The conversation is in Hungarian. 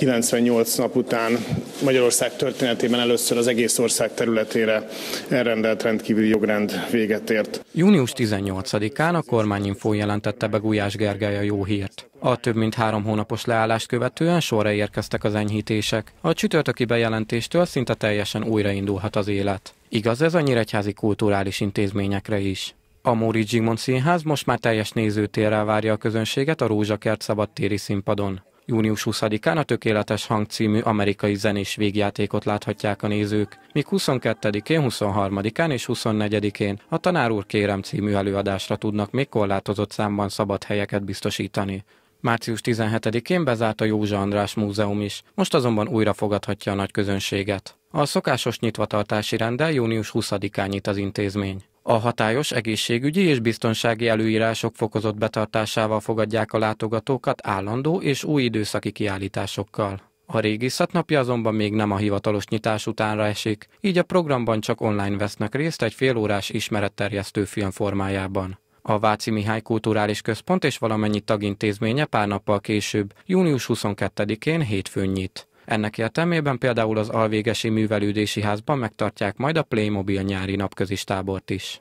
98 nap után Magyarország történetében először az egész ország területére elrendelt rendkívüli jogrend véget ért. Június 18-án a kormányinfó jelentette be Gulyás Gergely a jó hírt. A több mint három hónapos leállást követően sorra érkeztek az enyhítések. A csütörtöki bejelentéstől szinte teljesen újraindulhat az élet. Igaz ez a nyíregyházi kulturális intézményekre is. A Móri Zsigmond Színház most már teljes nézőtérrel várja a közönséget a Rózsakert szabadtéri színpadon. Június 20-án a Tökéletes Hang című amerikai zenés végjátékot láthatják a nézők, míg 22-én, 23-án és 24-én a Tanár úr kérem című előadásra tudnak még korlátozott számban szabad helyeket biztosítani. Március 17-én bezárt a Józsa András Múzeum is, most azonban újra fogadhatja a nagy közönséget. A szokásos nyitvatartási rendel június 20-án nyit az intézmény. A hatályos egészségügyi és biztonsági előírások fokozott betartásával fogadják a látogatókat állandó és új időszaki kiállításokkal. A régészet napja azonban még nem a hivatalos nyitás utánra esik, így a programban csak online vesznek részt egy félórás ismeretterjesztő film formájában. A Váci Mihály Kulturális Központ és valamennyi tagintézménye pár nappal később, június 22-én hétfőn nyit. Ennek értelmében például az Alvégesi Művelődési Házban megtartják majd a Playmobil nyári napközis tábort is.